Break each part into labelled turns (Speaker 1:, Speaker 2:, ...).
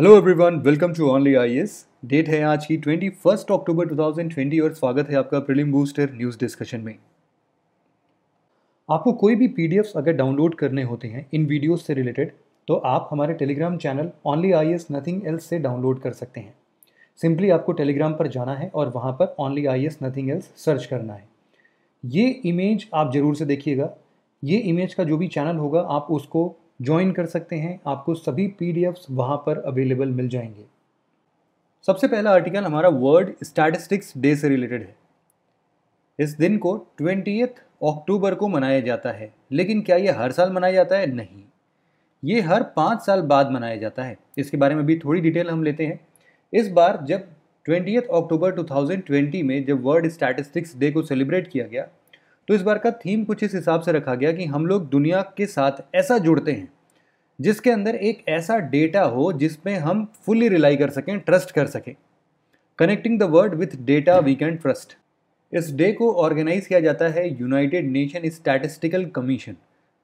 Speaker 1: hello everyone welcome to only IAS date है आज की 21 अक्टूबर 2020 और स्वागत है आपका प्रीलिम बूस्टर न्यूज़ डिस्कशन में आपको कोई भी पीडीएफ्स अगर डाउनलोड करने होते हैं इन वीडियोस से रिलेटेड तो आप हमारे Telegram channel only I S nothing else से डाउनलोड कर सकते हैं सिंपली आपको टेलीग्राम पर जाना है और वहाँ पर only I S nothing else search करना है ये इमेज आप ज़रूर से देखिएगा ये इमेज का जो भी चैनल होगा आप उसको ज्वाइन कर सकते हैं आपको सभी पी डी वहाँ पर अवेलेबल मिल जाएंगे सबसे पहला आर्टिकल हमारा वर्ल्ड स्टैटिस्टिक्स डे से रिलेटेड है इस दिन को ट्वेंटी अक्टूबर को मनाया जाता है लेकिन क्या ये हर साल मनाया जाता है नहीं ये हर पाँच साल बाद मनाया जाता है इसके बारे में भी थोड़ी डिटेल हम लेते हैं इस बार जब ट्वेंटी अक्टूबर 2020 में जब वर्ल्ड स्टैटिस्टिक्स डे को सेलिब्रेट किया गया तो इस बार का थीम कुछ इस हिसाब से रखा गया कि हम लोग दुनिया के साथ ऐसा जुड़ते हैं जिसके अंदर एक ऐसा डेटा हो जिसमें हम फुली रिलाई कर सकें ट्रस्ट कर सकें connecting the world with data we can trust इस डे को ऑर्गेनाइज किया जाता है United Nation Statistical Commission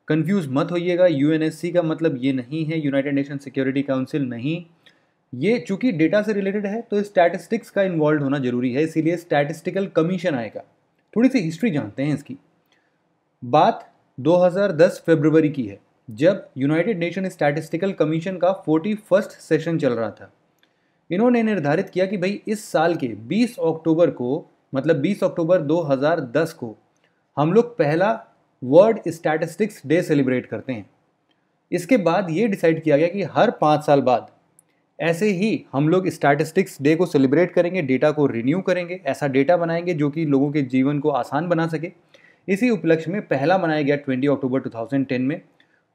Speaker 1: confuse मत होइएगा यू का मतलब ये नहीं है यूनाइटेड नेशन सिक्योरिटी काउंसिल नहीं ये चूंकि डेटा से रिलेटेड है तो स्टैटिस्टिक्स का इन्वॉल्व होना जरूरी है इसीलिए स्टैटिस्टिकल कमीशन आएगा थोड़ी सी हिस्ट्री जानते हैं इसकी बात 2010 फरवरी की है जब यूनाइटेड नेशन स्टैटिस्टिकल कमीशन का फोर्टी फर्स्ट सेशन चल रहा था इन्होंने निर्धारित किया कि भाई इस साल के 20 अक्टूबर को मतलब 20 अक्टूबर 2010 को हम लोग पहला वर्ल्ड स्टैटिस्टिक्स डे सेलिब्रेट करते हैं इसके बाद ये डिसाइड किया गया कि हर पाँच साल बाद ऐसे ही हम लोग स्टैटिस्टिक्स डे को सेलिब्रेट करेंगे डेटा को रिन्यू करेंगे ऐसा डेटा बनाएंगे जो कि लोगों के जीवन को आसान बना सके इसी उपलक्ष्य में पहला मनाया गया 20 अक्टूबर 2010 में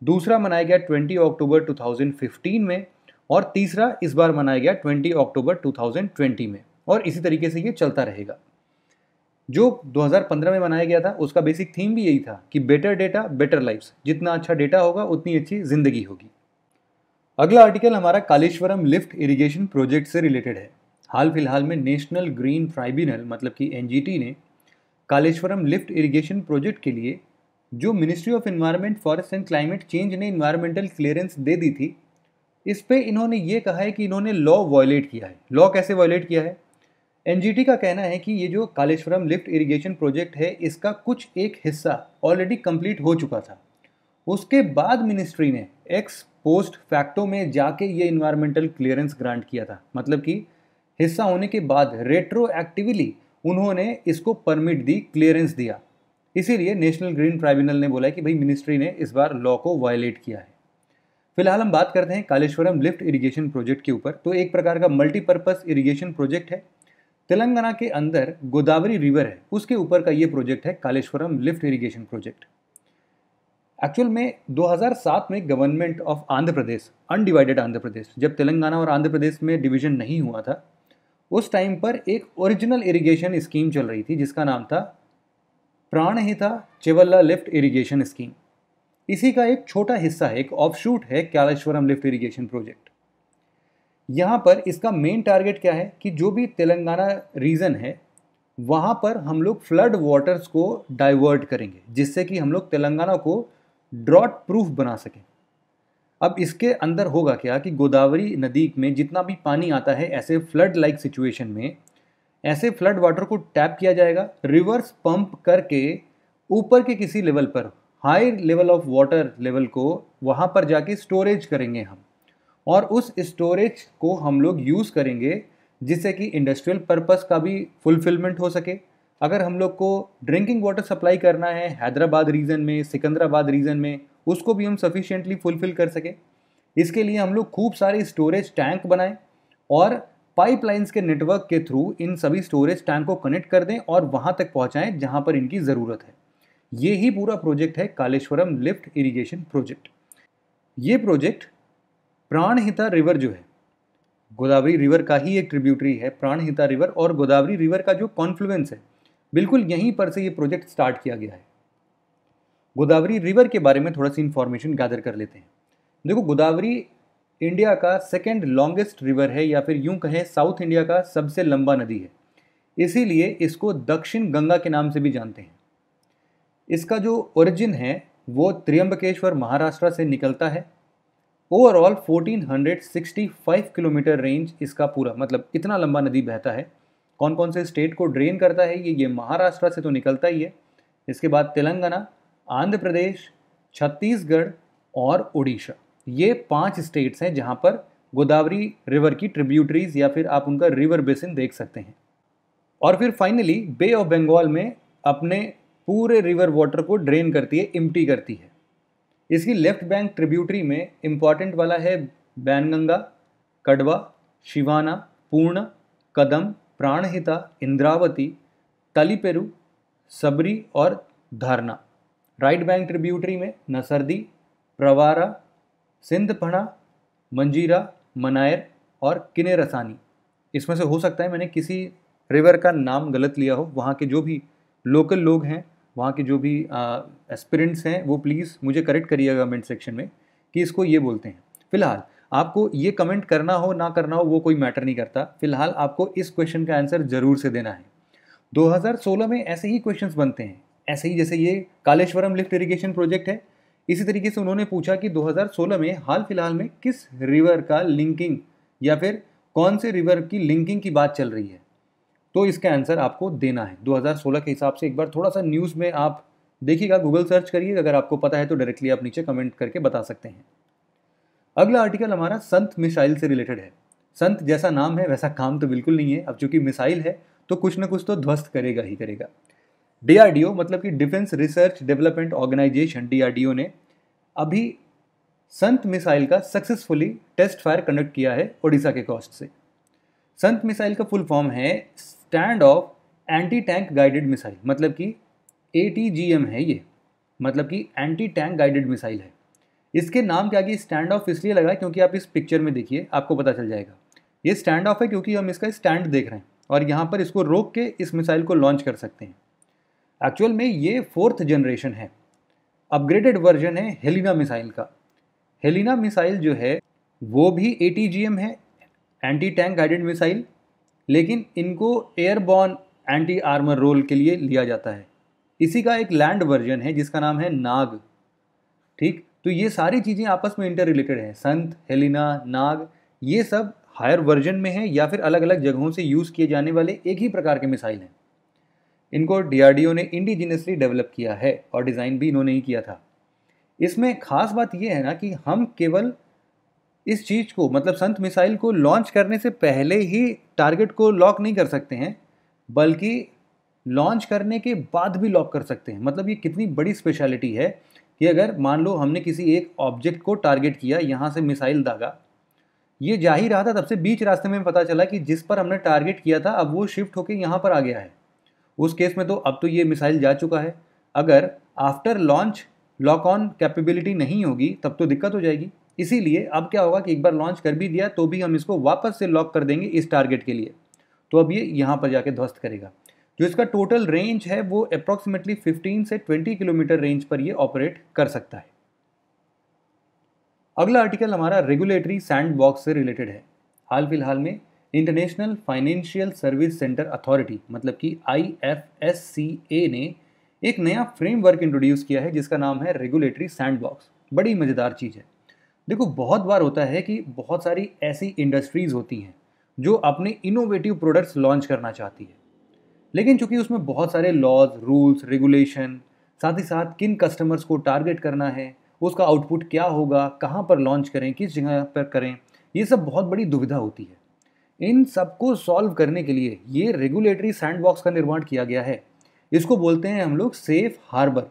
Speaker 1: दूसरा मनाया गया 20 अक्टूबर 2015 में और तीसरा इस बार मनाया गया 20 अक्टूबर 2020 में और इसी तरीके से ये चलता रहेगा जो 2015 में मनाया गया था उसका बेसिक थीम भी यही था कि बेटर डेटा बेटर लाइफ्स जितना अच्छा डेटा होगा उतनी अच्छी ज़िंदगी होगी अगला आर्टिकल हमारा कालेश्वरम लिफ्ट इरिगेशन प्रोजेक्ट से रिलेटेड है हाल फिलहाल में नेशनल ग्रीन ट्राइब्यूनल मतलब कि एन ने कालेश्वरम लिफ्ट इरिगेशन प्रोजेक्ट के लिए जो ministry of environment forest and climate change ने इन्वायरमेंटल क्लियरेंस दे दी थी इस पर इन्होंने ये कहा है कि इन्होंने लॉ वायलेट किया है लॉ कैसे वायलेट किया है एन का कहना है कि ये जो कालेश्वरम लिफ्ट इरिगेशन प्रोजेक्ट है इसका कुछ एक हिस्सा ऑलरेडी कंप्लीट हो चुका था उसके बाद मिनिस्ट्री ने एक्स पोस्ट फैक्टो में जाके ये इन्वायरमेंटल क्लियरेंस ग्रांट किया था मतलब कि हिस्सा होने के बाद रेट्रो एक्टिवली उन्होंने इसको परमिट दी क्लियरेंस दिया इसीलिए नेशनल ग्रीन ट्राइब्यूनल ने बोला कि भाई मिनिस्ट्री ने इस बार लॉ को वायलेट किया है फिलहाल हम बात करते हैं कालेश्वरम लिफ्ट इरिगेशन प्रोजेक्ट के ऊपर तो एक प्रकार का मल्टीपर्पज़ इरिगेशन प्रोजेक्ट है तेलंगाना के अंदर गोदावरी रिवर है उसके ऊपर का ये प्रोजेक्ट है Kaleshwaram lift irrigation project actual में 2007 में government of Andhra Pradesh undivided Andhra Pradesh जब तेलंगाना और आंध्र प्रदेश में डिवीजन नहीं हुआ था उस टाइम पर एक ओरिजिनल इरिगेशन स्कीम चल रही थी जिसका नाम था प्राण ही था चेवल्ला लिफ्ट इरिगेशन स्कीम इसी का एक छोटा हिस्सा है एक ऑफशूट है क्यालेश्वरम लिफ्ट इरिगेशन प्रोजेक्ट यहाँ पर इसका मेन टारगेट क्या है कि जो भी तेलंगाना रीजन है वहाँ पर हम लोग फ्लड वाटर्स को डाइवर्ट करेंगे जिससे कि हम लोग तेलंगाना को ड्रॉट प्रूफ बना सकें अब इसके अंदर होगा क्या कि गोदावरी नदी में जितना भी पानी आता है ऐसे फ्लड लाइक सिचुएशन में ऐसे फ्लड वाटर को टैप किया जाएगा रिवर्स पंप करके ऊपर के किसी लेवल पर high level of water level को वहाँ पर जाके स्टोरेज करेंगे हम और उस स्टोरेज को हम लोग यूज़ करेंगे जिससे कि इंडस्ट्रियल पर्पस का भी फुलफिलमेंट हो सके अगर हम लोग को ड्रिंकिंग वाटर सप्लाई करना है हैदराबाद रीजन में सिकंदराबाद रीजन में उसको भी हम सफिशेंटली फुलफिल कर सकें इसके लिए हम लोग खूब सारे स्टोरेज टैंक बनाएं और पाइपलाइंस के नेटवर्क के थ्रू इन सभी स्टोरेज टैंक को कनेक्ट कर दें और वहाँ तक पहुँचाएँ जहाँ पर इनकी ज़रूरत है ये ही पूरा प्रोजेक्ट है कालेश्वरम लिफ्ट इरिगेशन प्रोजेक्ट ये प्रोजेक्ट प्राणहिता रिवर जो है गोदावरी रिवर का ही एक ट्रिब्यूटरी है प्राणहिता रिवर और गोदावरी रिवर का जो कॉन्फ्लुएंस है बिल्कुल यहीं पर से ये प्रोजेक्ट स्टार्ट किया गया है गोदावरी रिवर के बारे में थोड़ा सी इन्फॉर्मेशन गैदर कर लेते हैं देखो गोदावरी इंडिया का सेकेंड लॉन्गेस्ट रिवर है या फिर यूं कहें साउथ इंडिया का सबसे लंबा नदी है इसीलिए इसको दक्षिण गंगा के नाम से भी जानते हैं इसका जो ओरिजिन है वो त्र्यंबकेश्वर महाराष्ट्र से निकलता है ओवरऑल 1465 किलोमीटर रेंज इसका पूरा मतलब इतना लंबा नदी बहता है कौन कौन से स्टेट को ड्रेन करता है ये ये महाराष्ट्र से तो निकलता ही है इसके बाद तेलंगाना आंध्र प्रदेश छत्तीसगढ़ और उड़ीसा ये पांच स्टेट्स हैं जहाँ पर गोदावरी रिवर की ट्रिब्यूटरीज या फिर आप उनका रिवर बेसिन देख सकते हैं और फिर फाइनली बे ऑफ बंगाल में अपने पूरे रिवर वाटर को ड्रेन करती है इम्टी करती है इसकी लेफ्ट बैंक ट्रिब्यूटरी में इम्पॉर्टेंट वाला है बैनगंगा कड़वा शिवाना पूर्ण कदम प्राणहिता इंद्रावती तलीपेरू सबरी और धारना राइट बैंक ट्रिब्यूटरी में नसरदी प्रवारा सिंधपणा मंजीरा मनायर और किनेरसानी इसमें से हो सकता है मैंने किसी रिवर का नाम गलत लिया हो वहाँ के जो भी लोकल लोग हैं वहाँ के जो भी एस्पिरेंट्स हैं वो प्लीज़ मुझे करेक्ट करिएगा कमेंट सेक्शन में कि इसको ये बोलते हैं फिलहाल आपको ये कमेंट करना हो ना करना हो वो कोई मैटर नहीं करता फिलहाल आपको इस क्वेश्चन का आंसर ज़रूर से देना है 2016 में ऐसे ही क्वेश्चंस बनते हैं ऐसे ही जैसे ये कालेश्वरम लिफ्ट इरीगेशन प्रोजेक्ट है इसी तरीके से उन्होंने पूछा कि 2016 में हाल फिलहाल में किस रिवर का लिंकिंग या फिर कौन से रिवर की लिंकिंग की बात चल रही है तो इसका आंसर आपको देना है 2016 के हिसाब से एक बार थोड़ा सा न्यूज़ में आप देखिएगा गूगल सर्च करिएगा अगर आपको पता है तो डायरेक्टली आप नीचे कमेंट करके बता सकते हैं अगला आर्टिकल हमारा संत मिसाइल से रिलेटेड है संत जैसा नाम है वैसा काम तो बिल्कुल नहीं है अब चूंकि मिसाइल है तो कुछ ना कुछ तो ध्वस्त करेगा ही करेगा डी मतलब कि defence research development organisation D ने अभी संत मिसाइल का सक्सेसफुली टेस्ट फायर कंडक्ट किया है ओडिशा के कॉस्ट से संत मिसाइल का फुल फॉर्म है stand off anti tank guided missile मतलब कि ए है ये मतलब कि एंटी टैंक गाइडेड मिसाइल है इसके नाम के आगे स्टैंड ऑफ इसलिए लगा है क्योंकि आप इस पिक्चर में देखिए आपको पता चल जाएगा ये स्टैंड ऑफ है क्योंकि हम इसका स्टैंड देख रहे हैं और यहाँ पर इसको रोक के इस मिसाइल को लॉन्च कर सकते हैं एक्चुअल में ये फोर्थ जनरेशन है अपग्रेडेड वर्जन है हेलिना मिसाइल का हेलिना मिसाइल जो है वो भी ए है एंटी टैंक गाइडेड मिसाइल लेकिन इनको एयरबॉर्न एंटी आर्मर रोल के लिए लिया जाता है इसी का एक लैंड वर्जन है जिसका नाम है नाग ठीक तो ये सारी चीज़ें आपस में इंटर रिलेटेड हैं संत हेलिना नाग ये सब हायर वर्जन में है या फिर अलग अलग जगहों से यूज़ किए जाने वाले एक ही प्रकार के मिसाइल हैं इनको डीआरडीओ ने इंडिजिनसली डेवलप किया है और डिज़ाइन भी इन्होंने ही किया था इसमें खास बात यह है ना कि हम केवल इस चीज़ को मतलब संत मिसाइल को लॉन्च करने से पहले ही टारगेट को लॉक नहीं कर सकते हैं बल्कि लॉन्च करने के बाद भी लॉक कर सकते हैं मतलब ये कितनी बड़ी स्पेशलिटी है कि अगर मान लो हमने किसी एक ऑब्जेक्ट को टारगेट किया यहाँ से मिसाइल दागा ये जा ही रहा था तब से बीच रास्ते में पता चला कि जिस पर हमने टारगेट किया था अब वो शिफ्ट होकर यहाँ पर आ गया है उस केस में तो अब तो ये मिसाइल जा चुका है अगर after launch lock on capability नहीं होगी तब तो दिक्कत हो जाएगी इसीलिए अब क्या होगा कि एक बार लॉन्च कर भी दिया तो भी हम इसको वापस से लॉक कर देंगे इस टारगेट के लिए तो अब ये यहाँ पर जाके ध्वस्त करेगा जो इसका टोटल रेंज है वो अप्रोक्सीमेटली 15 से 20 किलोमीटर रेंज पर ये ऑपरेट कर सकता है अगला आर्टिकल हमारा रेगुलेटरी सैंड बॉक्स से रिलेटेड है हाल फिलहाल में international financial service centre authority मतलब कि आई ने एक नया फ्रेमवर्क इंट्रोड्यूस किया है जिसका नाम है रेगुलेटरी सैंड बॉक्स बड़ी मज़ेदार चीज़ है देखो बहुत बार होता है कि बहुत सारी ऐसी इंडस्ट्रीज़ होती हैं जो अपने इनोवेटिव प्रोडक्ट्स लॉन्च करना चाहती है लेकिन चूंकि उसमें बहुत सारे लॉज रूल्स रेगुलेशन साथ ही साथ किन कस्टमर्स को टारगेट करना है उसका आउटपुट क्या होगा कहाँ पर लॉन्च करें किस जगह पर करें ये सब बहुत बड़ी दुविधा होती है इन सबको सॉल्व करने के लिए ये रेगुलेटरी सैंडबॉक्स का निर्माण किया गया है इसको बोलते हैं हम लोग सेफ हार्बर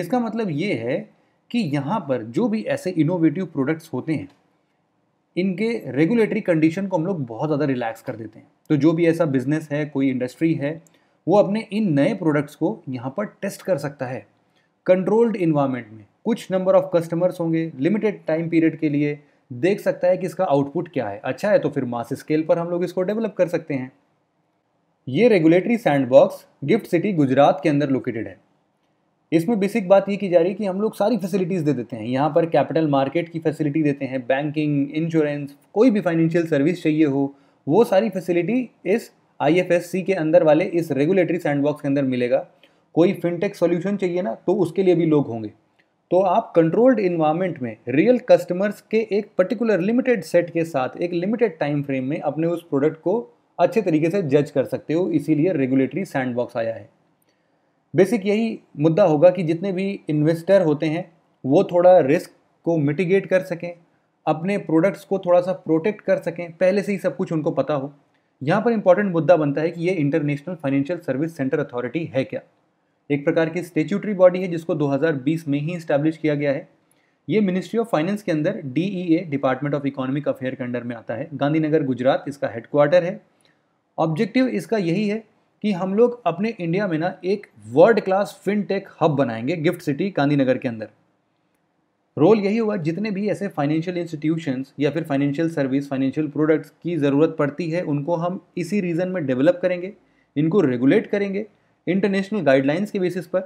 Speaker 1: इसका मतलब ये है कि यहाँ पर जो भी ऐसे इनोवेटिव प्रोडक्ट्स होते हैं इनके रेगुलेटरी कंडीशन को हम लोग बहुत ज़्यादा रिलैक्स कर देते हैं तो जो भी ऐसा बिजनेस है कोई इंडस्ट्री है वो अपने इन नए प्रोडक्ट्स को यहाँ पर टेस्ट कर सकता है कंट्रोल्ड इन्वायरमेंट में कुछ नंबर ऑफ कस्टमर्स होंगे लिमिटेड टाइम पीरियड के लिए देख सकता है कि इसका आउटपुट क्या है अच्छा है तो फिर मास स्केल पर हम लोग इसको डेवलप कर सकते हैं ये रेगुलेटरी सैंडबॉक्स गिफ्ट सिटी गुजरात के अंदर लोकेटेड है इसमें बेसिक बात ये की जा रही है कि हम लोग सारी फैसिलिटीज़ दे देते हैं यहाँ पर कैपिटल मार्केट की फैसिलिटी देते हैं बैंकिंग इंश्योरेंस कोई भी फाइनेंशियल सर्विस चाहिए हो वो सारी फैसिलिटी इस आई के अंदर वाले इस रेगुलेटरी सैंडबॉक्स के अंदर मिलेगा कोई फिनटेक सोल्यूशन चाहिए ना तो उसके लिए भी लोग होंगे तो आप कंट्रोल्ड इन्वायरमेंट में रियल कस्टमर्स के एक पर्टिकुलर लिमिटेड सेट के साथ एक लिमिटेड टाइम फ्रेम में अपने उस प्रोडक्ट को अच्छे तरीके से जज कर सकते हो इसीलिए रेगुलेटरी सैंडबॉक्स आया है बेसिक यही मुद्दा होगा कि जितने भी इन्वेस्टर होते हैं वो थोड़ा रिस्क को मिटिगेट कर सकें अपने प्रोडक्ट्स को थोड़ा सा प्रोटेक्ट कर सकें पहले से ही सब कुछ उनको पता हो यहाँ पर इंपॉर्टेंट मुद्दा बनता है कि ये international financial service centre authority है क्या एक प्रकार की स्टेच्यूटरी बॉडी है जिसको 2020 में ही इस्टेब्लिश किया गया है ये मिनिस्ट्री ऑफ फाइनेंस के अंदर D e department of economic affair के अंडर में आता है गांधीनगर गुजरात इसका हेडक्वार्टर है ऑब्जेक्टिव इसका यही है कि हम लोग अपने इंडिया में ना एक वर्ल्ड क्लास फिनटेक हब बनाएंगे गिफ्ट सिटी गांधीनगर के अंदर रोल यही हुआ जितने भी ऐसे फाइनेंशियल इंस्टीट्यूशंस या फिर फाइनेंशियल सर्विस फाइनेंशियल प्रोडक्ट्स की ज़रूरत पड़ती है उनको हम इसी रीजन में डेवलप करेंगे इनको रेगुलेट करेंगे इंटरनेशनल गाइडलाइंस के बेसिस पर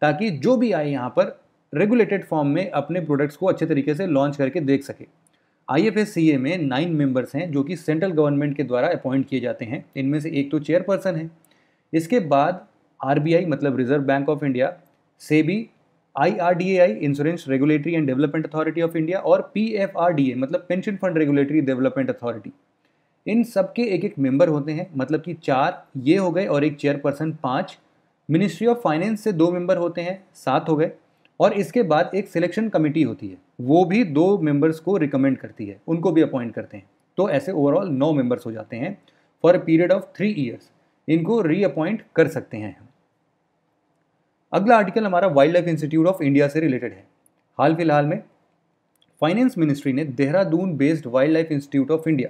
Speaker 1: ताकि जो भी आए यहाँ पर रेगुलेटेड फॉर्म में अपने प्रोडक्ट्स को अच्छे तरीके से लॉन्च करके देख सके आई एफ एस सी ए में नाइन मेंबर्स हैं जो कि सेंट्रल गवर्नमेंट के द्वारा अपॉइंट किए जाते हैं इनमें से एक तो चेयरपर्सन है इसके बाद आर मतलब रिजर्व बैंक ऑफ इंडिया से भी I insurance regulatory and development authority of India और P F R D A मतलब pension fund regulatory development authority इन सब के एक एक मेंबर होते हैं मतलब कि चार ये हो गए और एक चेयरपर्सन पाँच मिनिस्ट्री ऑफ फाइनेंस से दो मेंबर होते हैं सात हो गए और इसके बाद एक सिलेक्शन कमेटी होती है वो भी दो मेंबर्स को रिकमेंड करती है उनको भी अपॉइंट करते हैं तो ऐसे ओवरऑल नौ मेंबर्स हो जाते हैं for a period of three years इनको रीअपॉइंट कर सकते हैं अगला आर्टिकल हमारा wild life institute of India से रिलेटेड है हाल फिलहाल में फाइनेंस मिनिस्ट्री ने Dehradun based wild life institute of India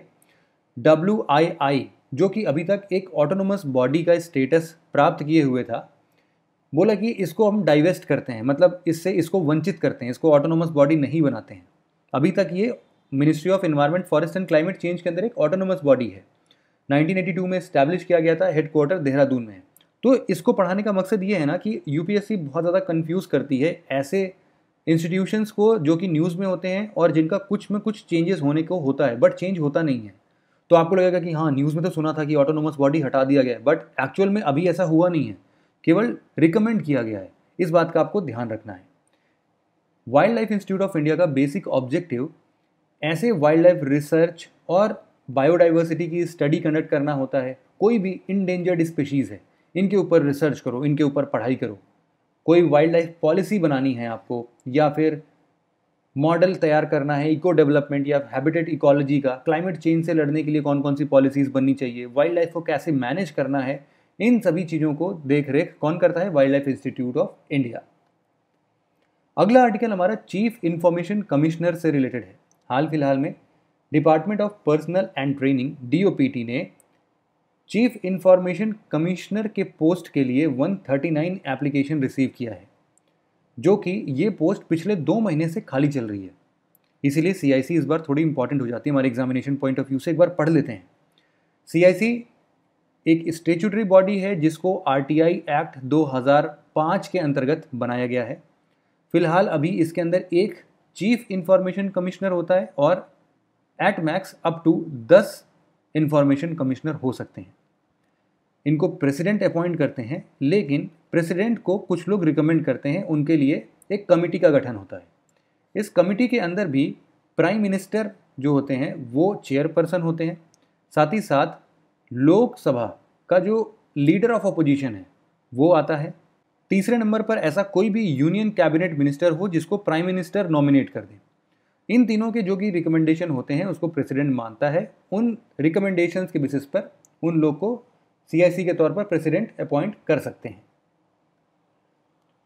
Speaker 1: W I I जो कि अभी तक एक ऑटोनोमस बॉडी का स्टेटस प्राप्त किए हुए था बोला कि इसको हम डाइवेस्ट करते हैं मतलब इससे इसको वंचित करते हैं इसको ऑटोनोमस बॉडी नहीं बनाते हैं अभी तक ये ministry of environment forest and climate change के अंदर एक ऑटोनोमस बॉडी है 1982 में इस्टेब्लिश किया गया था हेडक्वार्टर देहरादून में तो इसको पढ़ाने का मकसद ये है ना कि यूपीएससी बहुत ज़्यादा कन्फ्यूज़ करती है ऐसे इंस्टीट्यूशंस को जो कि न्यूज़ में होते हैं और जिनका कुछ में कुछ चेंजेस होने को होता है बट चेंज होता नहीं है तो आपको लगेगा कि हाँ न्यूज़ में तो सुना था कि ऑटोनोमस बॉडी हटा दिया गया बट एक्चुअल में अभी ऐसा हुआ नहीं है केवल रिकमेंड किया गया है इस बात का आपको ध्यान रखना है wild life institute of India का बेसिक ऑब्जेक्टिव ऐसे वाइल्ड लाइफ रिसर्च और बायोडाइवर्सिटी की स्टडी कंडक्ट करना होता है कोई भी इनडेंजर्ड स्पेशीज़ है इनके ऊपर रिसर्च करो इनके ऊपर पढ़ाई करो कोई वाइल्ड लाइफ पॉलिसी बनानी है आपको या फिर मॉडल तैयार करना है इको डेवलपमेंट या हैबिटेट इकोलॉजी का क्लाइमेट चेंज से लड़ने के लिए कौन कौन सी पॉलिसीज़ बननी चाहिए वाइल्ड लाइफ को कैसे मैनेज करना है इन सभी चीज़ों को देख रेख कौन करता है wild life institute of India अगला आर्टिकल हमारा चीफ इन्फॉर्मेशन कमिश्नर से रिलेटेड है हाल फिलहाल में department of personnel and training D ने चीफ इंफॉर्मेशन कमिश्नर के पोस्ट के लिए 139 एप्लीकेशन रिसीव किया है जो कि ये पोस्ट पिछले दो महीने से खाली चल रही है इसीलिए सी इस बार थोड़ी इंपॉर्टेंट हो जाती है हमारे एग्जामिनेशन पॉइंट ऑफ व्यू से एक बार पढ़ लेते हैं सी एक स्टेचुटरी बॉडी है जिसको आर एक्ट 2005 के अंतर्गत बनाया गया है फिलहाल अभी इसके अंदर एक चीफ इंफॉर्मेशन कमिश्नर होता है और एट मैक्स अप टू दस इंफॉर्मेशन कमिश्नर हो सकते हैं इनको प्रेसिडेंट अपॉइंट करते हैं लेकिन प्रेसिडेंट को कुछ लोग रिकमेंड करते हैं उनके लिए एक कमेटी का गठन होता है इस कमेटी के अंदर भी प्राइम मिनिस्टर जो होते हैं वो चेयरपर्सन होते हैं साथ ही साथ लोकसभा का जो लीडर ऑफ अपोजिशन है वो आता है तीसरे नंबर पर ऐसा कोई भी यूनियन कैबिनेट मिनिस्टर हो जिसको प्राइम मिनिस्टर नॉमिनेट कर दें इन तीनों के जो कि रिकमेंडेशन होते हैं उसको प्रेसिडेंट मानता है उन रिकमेंडेशन के बेसिस पर उन लोग को सी के तौर पर प्रेसिडेंट अपॉइंट कर सकते हैं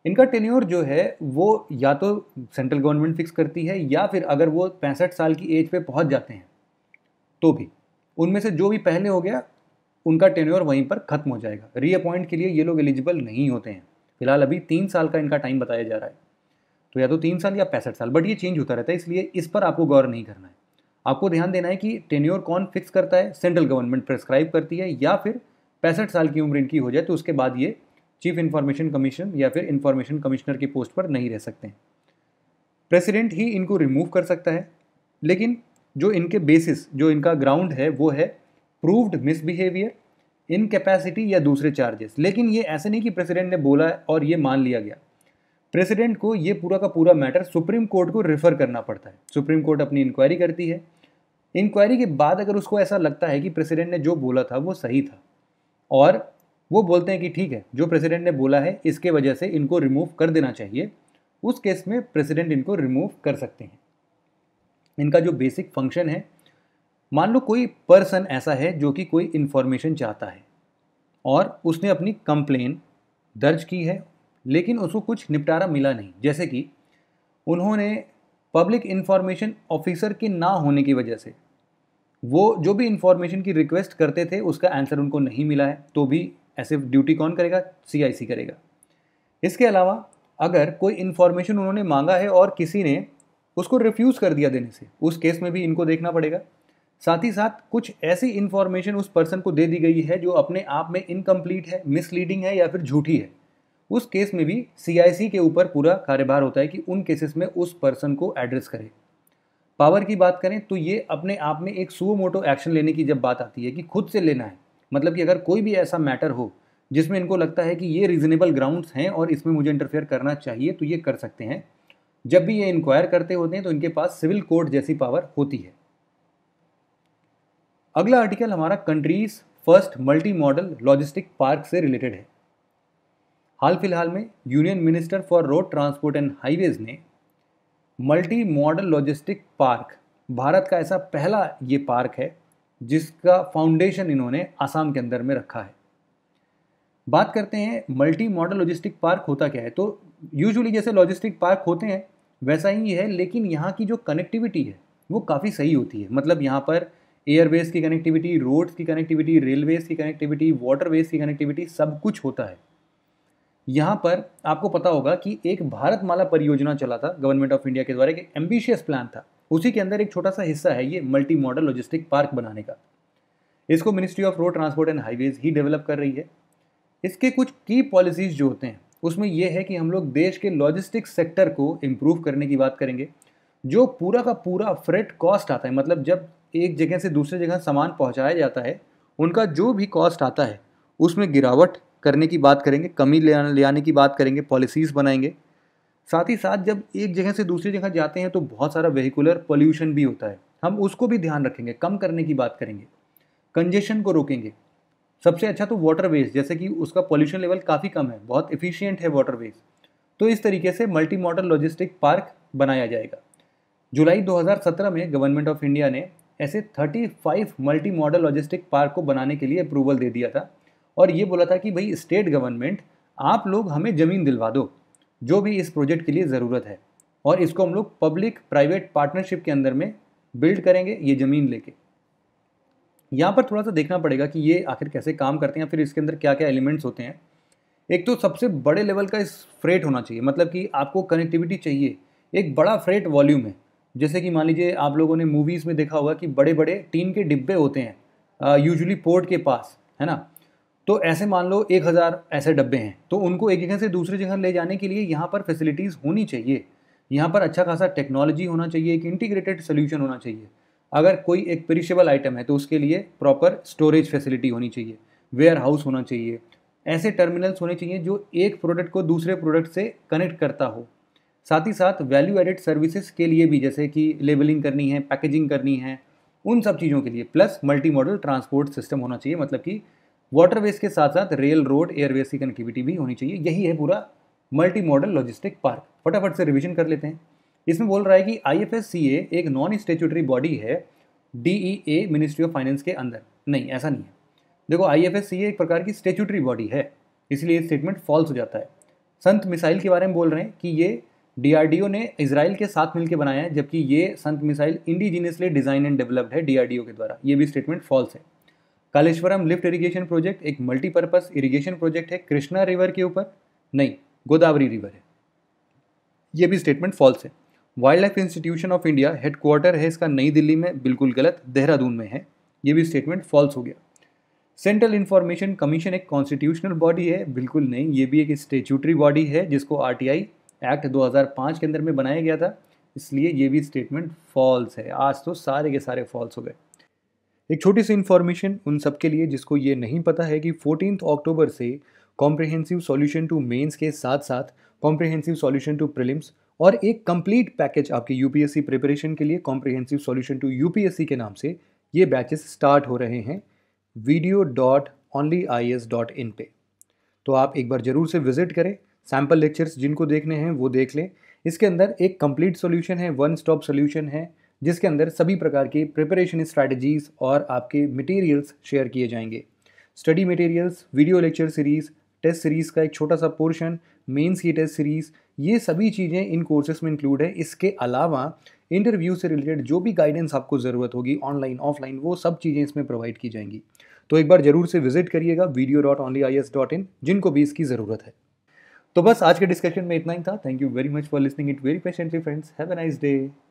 Speaker 1: इनका टेन्योर जो है वो या तो सेंट्रल गवर्नमेंट फिक्स करती है या फिर अगर वो पैंसठ साल की एज पे पहुंच जाते हैं तो भी उनमें से जो भी पहले हो गया उनका टेन्योर वहीं पर ख़त्म हो जाएगा रीअपॉइंट के लिए ये लोग एलिजिबल नहीं होते हैं फिलहाल अभी तीन साल का इनका टाइम बताया जा रहा है तो या तो तीन साल या पैंसठ साल बट ये चेंज होता रहता है इसलिए इस पर आपको गौर नहीं करना है आपको ध्यान देना है कि टेन्योर कौन फिक्स करता है सेंट्रल गवर्नमेंट प्रेस्क्राइब करती है या फिर पैंसठ साल की उम्र इनकी हो जाए तो उसके बाद ये चीफ इन्फॉर्मेशन कमीशन या फिर इन्फॉर्मेशन कमिश्नर की पोस्ट पर नहीं रह सकते हैं प्रेसिडेंट ही इनको रिमूव कर सकता है लेकिन जो इनके बेसिस जो इनका ग्राउंड है वो है प्रूव्ड मिसबिहेवियर इनकेपैसिटी या दूसरे चार्जेस लेकिन ये ऐसे नहीं कि प्रेसिडेंट ने बोला और ये मान लिया गया प्रेसिडेंट को ये पूरा का पूरा मैटर सुप्रीम कोर्ट को रेफ़र करना पड़ता है सुप्रीम कोर्ट अपनी इंक्वायरी करती है इंक्वायरी के बाद अगर उसको ऐसा लगता है कि प्रेसिडेंट ने जो बोला था वो सही था और वो बोलते हैं कि ठीक है जो प्रेसिडेंट ने बोला है इसके वजह से इनको रिमूव कर देना चाहिए उस केस में प्रेसिडेंट इनको रिमूव कर सकते हैं इनका जो बेसिक फंक्शन है मान लो कोई पर्सन ऐसा है जो कि कोई इन्फॉर्मेशन चाहता है और उसने अपनी कंप्लेन दर्ज की है लेकिन उसको कुछ निपटारा मिला नहीं जैसे कि उन्होंने पब्लिक इन्फॉर्मेशन ऑफिसर के ना होने की वजह से वो जो भी इन्फॉर्मेशन की रिक्वेस्ट करते थे उसका आंसर उनको नहीं मिला है तो भी ऐसे ड्यूटी कौन करेगा सीआईसी करेगा इसके अलावा अगर कोई इन्फॉर्मेशन उन्होंने मांगा है और किसी ने उसको रिफ्यूज़ कर दिया देने से उस केस में भी इनको देखना पड़ेगा साथ ही साथ कुछ ऐसी इन्फॉर्मेशन उस पर्सन को दे दी गई है जो अपने आप में इनकम्प्लीट है मिसलीडिंग है या फिर झूठी है उस केस में भी सी के ऊपर पूरा कार्यभार होता है कि उन केसेस में उस पर्सन को एड्रेस करे पावर की बात करें तो ये अपने आप में एक सुओ मोटो एक्शन लेने की जब बात आती है कि खुद से लेना है मतलब कि अगर कोई भी ऐसा मैटर हो जिसमें इनको लगता है कि ये रीजनेबल ग्राउंड्स हैं और इसमें मुझे इंटरफेयर करना चाहिए तो ये कर सकते हैं जब भी ये इंक्वायर करते होते हैं तो इनके पास सिविल कोर्ट जैसी पावर होती है अगला आर्टिकल हमारा country's first multi modal logistic park से रिलेटेड है हाल फिलहाल में union minister for road transport and highways ने multi modal logistic park Bharat का ऐसा पहला ये पार्क है जिसका फाउंडेशन इन्होंने आसाम के अंदर में रखा है बात करते हैं मल्टी मॉडल लॉजिस्टिक पार्क होता क्या है तो यूजुअली जैसे लॉजिस्टिक पार्क होते हैं वैसा ही है लेकिन यहाँ की जो कनेक्टिविटी है वो काफ़ी सही होती है मतलब यहाँ पर एयरवेज की कनेक्टिविटी रोड्स की कनेक्टिविटी रेलवेज की कनेक्टिविटी वाटरवेज की कनेक्टिविटी सब कुछ होता है यहाँ पर आपको पता होगा कि एक भारत माला परियोजना चला था गवर्नमेंट ऑफ इंडिया के द्वारा एक एम्बिशियस प्लान था उसी के अंदर एक छोटा सा हिस्सा है ये मल्टी मॉडल लॉजिस्टिक पार्क बनाने का इसको ministry of road transport and highways ही डेवलप कर रही है इसके कुछ की पॉलिसीज़ जो होते हैं उसमें यह है कि हम लोग देश के लॉजिस्टिक सेक्टर को इम्प्रूव करने की बात करेंगे जो पूरा का पूरा फ्रेट कॉस्ट आता है मतलब जब एक जगह से दूसरे जगह सामान पहुंचाया जाता है उनका जो भी कॉस्ट आता है उसमें गिरावट करने की बात करेंगे कमी ले आने, की बात करेंगे पॉलिसीज़ बनाएंगे साथ ही साथ जब एक जगह से दूसरी जगह जाते हैं तो बहुत सारा वहीकुलर पोल्यूशन भी होता है हम उसको भी ध्यान रखेंगे कम करने की बात करेंगे कंजेशन को रोकेंगे सबसे अच्छा तो वाटर वेस्ट जैसे कि उसका पॉल्यूशन लेवल काफ़ी कम है बहुत इफ़िशियंट है वाटर वेस्ट तो इस तरीके से मल्टी मॉडल लॉजिस्टिक पार्क बनाया जाएगा जुलाई 2017 में गवर्नमेंट ऑफ इंडिया ने ऐसे 35 मल्टी मॉडल लॉजिस्टिक पार्क को बनाने के लिए अप्रूवल दे दिया था और ये बोला था कि भाई स्टेट गवर्नमेंट आप लोग हमें ज़मीन दिलवा दो जो भी इस प्रोजेक्ट के लिए ज़रूरत है और इसको हम लोग पब्लिक प्राइवेट पार्टनरशिप के अंदर में बिल्ड करेंगे ये ज़मीन लेके यहाँ पर थोड़ा सा देखना पड़ेगा कि ये आखिर कैसे काम करते हैं फिर इसके अंदर क्या क्या एलिमेंट्स होते हैं एक तो सबसे बड़े लेवल का इस फ्रेट होना चाहिए मतलब कि आपको कनेक्टिविटी चाहिए एक बड़ा फ्रेट वॉल्यूम है जैसे कि मान लीजिए आप लोगों ने मूवीज़ में देखा होगा कि बड़े बड़े टीन के डिब्बे होते हैं यूजुअली पोर्ट के पास है ना तो ऐसे मान लो एक हज़ार ऐसे डब्बे हैं तो उनको एक जगह से दूसरी जगह ले जाने के लिए यहाँ पर फैसिलिटीज़ होनी चाहिए यहाँ पर अच्छा खासा टेक्नोलॉजी होना चाहिए एक इंटीग्रेटेड सोल्यूशन होना चाहिए अगर कोई एक पेरिशेबल आइटम है तो उसके लिए प्रॉपर स्टोरेज फैसिलिटी होनी चाहिए वेयर हाउस होना चाहिए ऐसे टर्मिनल्स होने चाहिए जो एक प्रोडक्ट को दूसरे प्रोडक्ट से कनेक्ट करता हो साथ ही साथ वैल्यू एडेड सर्विसेज के लिए भी जैसे कि लेबलिंग करनी है पैकेजिंग करनी है उन सब चीज़ों के लिए plus multi modal transport system होना चाहिए मतलब कि वाटरवेज के साथ साथ रेल रोड एयरवेज की कनेक्टिविटी भी होनी चाहिए यही है पूरा मल्टी मॉडल लॉजिस्टिक पार्क फटाफट से रिविजन कर लेते हैं इसमें बोल रहा है कि आई एक नॉन स्टेचुटरी बॉडी है डी मिनिस्ट्री ऑफ फाइनेंस के अंदर नहीं ऐसा नहीं है देखो आई एक प्रकार की स्टेचुटरी बॉडी है इसलिए स्टेटमेंट फॉल्स हो जाता है संत मिसाइल के बारे में बोल रहे हैं कि ये डीआरडीओ ने इसराइल के साथ मिलकर बनाया है जबकि ये SANT missile indigenously design and developed है डीआरडीओ के द्वारा ये भी स्टेटमेंट फॉल्स है कालेश्वरम लिफ्ट इरिगेशन प्रोजेक्ट एक मल्टीपर्पज़ इरिगेशन प्रोजेक्ट है कृष्णा रिवर के ऊपर नहीं गोदावरी रिवर है ये भी स्टेटमेंट फॉल्स है wild life institution of India headquarter है इसका नई दिल्ली में बिल्कुल गलत देहरादून में है ये भी स्टेटमेंट फॉल्स हो गया सेंट्रल इन्फॉर्मेशन कमीशन एक कॉन्स्टिट्यूशनल बॉडी है बिल्कुल नहीं ये भी एक स्टेचूटरी बॉडी है जिसको आर एक्ट 2005 के अंदर में बनाया गया था इसलिए ये भी स्टेटमेंट फॉल्स है आज तो सारे के सारे फॉल्स हो गए एक छोटी सी इन्फॉर्मेशन उन सब के लिए जिसको ये नहीं पता है कि फोर्टीन अक्टूबर से कॉम्प्रिहेंसिव सॉल्यूशन टू मेंस के साथ साथ कॉम्प्रिहेंसिव सॉल्यूशन टू प्रिलिम्स और एक कंप्लीट पैकेज आपके यूपीएससी प्रिपरेशन के लिए कॉम्प्रिहेंसिव सॉल्यूशन टू यूपीएससी के नाम से ये बैचेस स्टार्ट हो रहे हैं video dot only I S dot in पे तो आप एक बार ज़रूर से विजिट करें सैम्पल लेक्चर्स जिनको देखने हैं वो देख लें इसके अंदर एक कंप्लीट सोल्यूशन है वन स्टॉप सोल्यूशन है जिसके अंदर सभी प्रकार के प्रिपरेशन स्ट्रैटेजीज और आपके मटेरियल्स शेयर किए जाएंगे study materials video lecture series test series का एक छोटा सा पोर्शन मेंस की टेस्ट सीरीज़ ये सभी चीज़ें इन कोर्सेज़ में इंक्लूड है इसके अलावा इंटरव्यू से रिलेटेड जो भी गाइडेंस आपको ज़रूरत होगी ऑनलाइन ऑफलाइन वो सब चीज़ें इसमें प्रोवाइड की जाएंगी तो एक बार ज़रूर से विजिट करिएगा video dot only I S dot in जिनको भी इसकी ज़रूरत है तो बस आज के डिस्कशन में इतना ही था thank you very much for listening it very patiently friends have a nice day